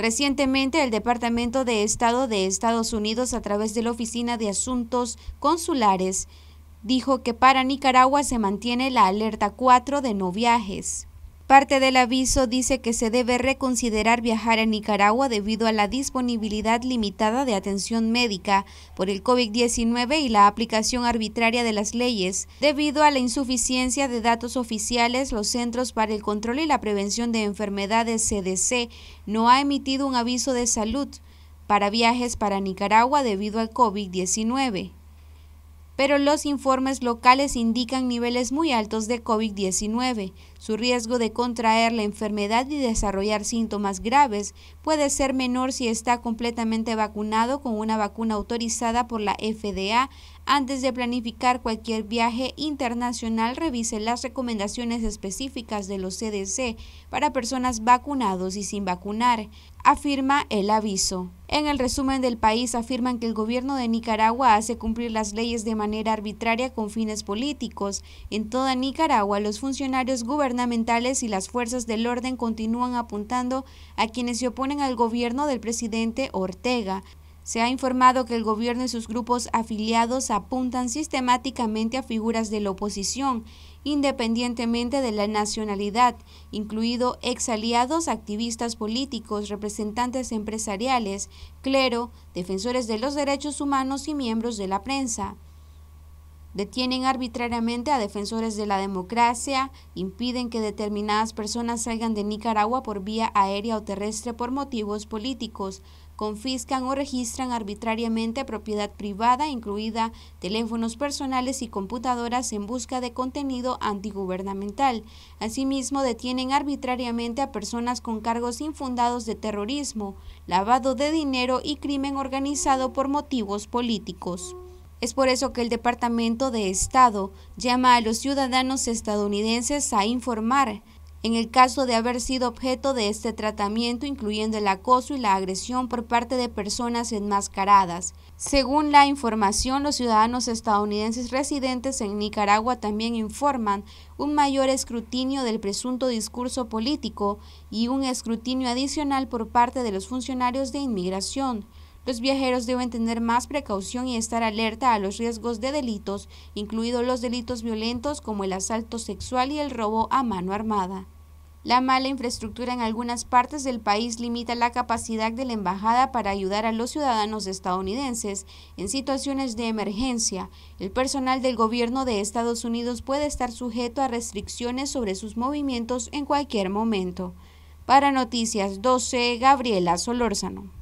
Recientemente, el Departamento de Estado de Estados Unidos, a través de la Oficina de Asuntos Consulares, dijo que para Nicaragua se mantiene la alerta 4 de no viajes. Parte del aviso dice que se debe reconsiderar viajar a Nicaragua debido a la disponibilidad limitada de atención médica por el COVID-19 y la aplicación arbitraria de las leyes. Debido a la insuficiencia de datos oficiales, los Centros para el Control y la Prevención de Enfermedades CDC no ha emitido un aviso de salud para viajes para Nicaragua debido al COVID-19 pero los informes locales indican niveles muy altos de COVID-19. Su riesgo de contraer la enfermedad y desarrollar síntomas graves puede ser menor si está completamente vacunado con una vacuna autorizada por la FDA, antes de planificar cualquier viaje internacional, revise las recomendaciones específicas de los CDC para personas vacunados y sin vacunar, afirma el aviso. En el resumen del país afirman que el gobierno de Nicaragua hace cumplir las leyes de manera arbitraria con fines políticos. En toda Nicaragua, los funcionarios gubernamentales y las fuerzas del orden continúan apuntando a quienes se oponen al gobierno del presidente Ortega, se ha informado que el gobierno y sus grupos afiliados apuntan sistemáticamente a figuras de la oposición, independientemente de la nacionalidad, incluido exaliados, activistas políticos, representantes empresariales, clero, defensores de los derechos humanos y miembros de la prensa. Detienen arbitrariamente a defensores de la democracia, impiden que determinadas personas salgan de Nicaragua por vía aérea o terrestre por motivos políticos, confiscan o registran arbitrariamente propiedad privada, incluida teléfonos personales y computadoras en busca de contenido antigubernamental. Asimismo, detienen arbitrariamente a personas con cargos infundados de terrorismo, lavado de dinero y crimen organizado por motivos políticos. Es por eso que el Departamento de Estado llama a los ciudadanos estadounidenses a informar, en el caso de haber sido objeto de este tratamiento, incluyendo el acoso y la agresión por parte de personas enmascaradas. Según la información, los ciudadanos estadounidenses residentes en Nicaragua también informan un mayor escrutinio del presunto discurso político y un escrutinio adicional por parte de los funcionarios de inmigración. Los viajeros deben tener más precaución y estar alerta a los riesgos de delitos, incluidos los delitos violentos como el asalto sexual y el robo a mano armada. La mala infraestructura en algunas partes del país limita la capacidad de la embajada para ayudar a los ciudadanos estadounidenses en situaciones de emergencia. El personal del gobierno de Estados Unidos puede estar sujeto a restricciones sobre sus movimientos en cualquier momento. Para Noticias 12, Gabriela Solórzano.